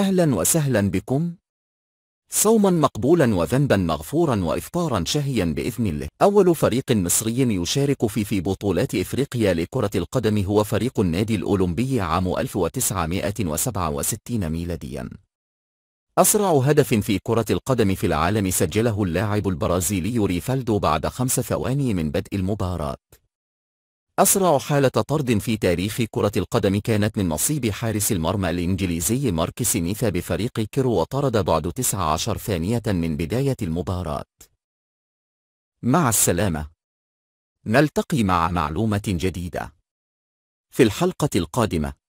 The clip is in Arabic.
أهلا وسهلا بكم صوما مقبولا وذنبا مغفورا وإفطارا شهيا بإذن الله أول فريق مصري يشارك في في بطولات إفريقيا لكرة القدم هو فريق النادي الأولمبي عام 1967 ميلاديا أسرع هدف في كرة القدم في العالم سجله اللاعب البرازيلي ريفالدو بعد خمس ثواني من بدء المباراة أسرع حالة طرد في تاريخ كرة القدم كانت من نصيب حارس المرمى الإنجليزي مارك سينيثا بفريق كيرو وطرد بعد 19 ثانية من بداية المباراة مع السلامة نلتقي مع معلومة جديدة في الحلقة القادمة